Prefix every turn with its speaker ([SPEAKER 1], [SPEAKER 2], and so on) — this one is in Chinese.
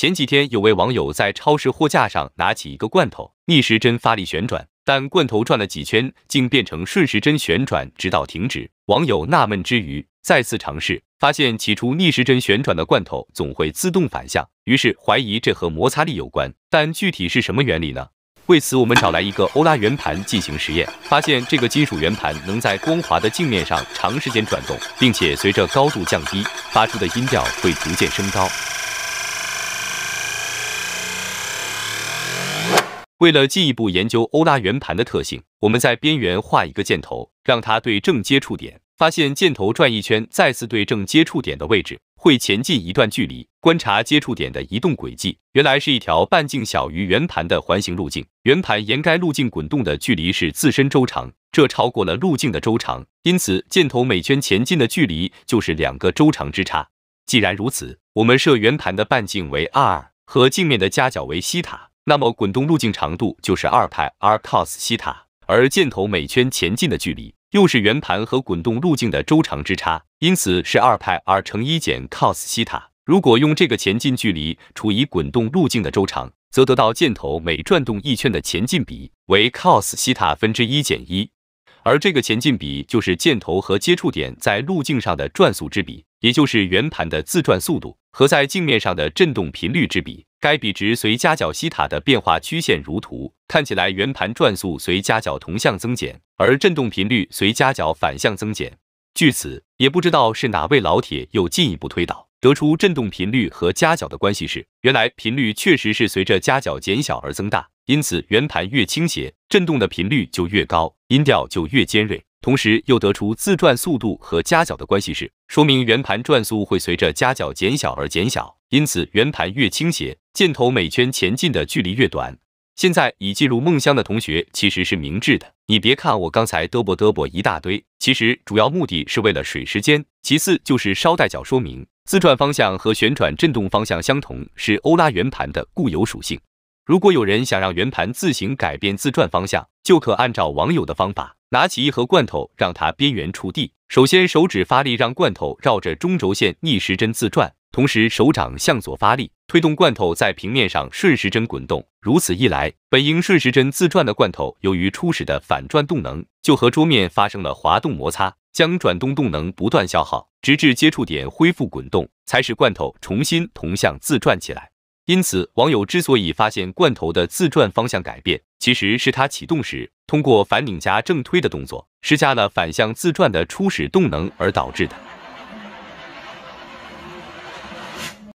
[SPEAKER 1] 前几天有位网友在超市货架上拿起一个罐头，逆时针发力旋转，但罐头转了几圈竟变成顺时针旋转，直到停止。网友纳闷之余，再次尝试，发现起初逆时针旋转的罐头总会自动反向，于是怀疑这和摩擦力有关。但具体是什么原理呢？为此，我们找来一个欧拉圆盘进行实验，发现这个金属圆盘能在光滑的镜面上长时间转动，并且随着高度降低，发出的音调会逐渐升高。为了进一步研究欧拉圆盘的特性，我们在边缘画一个箭头，让它对正接触点。发现箭头转一圈，再次对正接触点的位置，会前进一段距离。观察接触点的移动轨迹，原来是一条半径小于圆盘的环形路径。圆盘沿该路径滚动的距离是自身周长，这超过了路径的周长，因此箭头每圈前进的距离就是两个周长之差。既然如此，我们设圆盘的半径为 r 和镜面的夹角为西塔。那么滚动路径长度就是二派 r cos 西塔，而箭头每圈前进的距离又是圆盘和滚动路径的周长之差，因此是二派 r 乘一减 cos 西塔。如果用这个前进距离除以滚动路径的周长，则得到箭头每转动一圈的前进比为 cos 西塔分之一减一，而这个前进比就是箭头和接触点在路径上的转速之比。也就是圆盘的自转速度和在镜面上的振动频率之比，该比值随夹角西塔的变化曲线如图，看起来圆盘转速随夹角同向增减，而振动频率随夹角反向增减。据此，也不知道是哪位老铁又进一步推导得出振动频率和夹角的关系是，原来频率确实是随着夹角减小而增大，因此圆盘越倾斜，振动的频率就越高，音调就越尖锐。同时又得出自转速度和夹角的关系式，说明圆盘转速会随着夹角减小而减小，因此圆盘越倾斜，箭头每圈前进的距离越短。现在已进入梦乡的同学其实是明智的。你别看我刚才嘚啵嘚啵一大堆，其实主要目的是为了水时间，其次就是捎带脚说明自转方向和旋转振动方向相同是欧拉圆盘的固有属性。如果有人想让圆盘自行改变自转方向，就可按照网友的方法。拿起一盒罐头，让它边缘触地。首先，手指发力让罐头绕着中轴线逆时针自转，同时手掌向左发力推动罐头在平面上顺时针滚动。如此一来，本应顺时针自转的罐头，由于初始的反转动能，就和桌面发生了滑动摩擦，将转动动能不断消耗，直至接触点恢复滚动，才使罐头重新同向自转起来。因此，网友之所以发现罐头的自转方向改变，其实是它启动时。通过反拧加正推的动作，施加了反向自转的初始动能而导致的。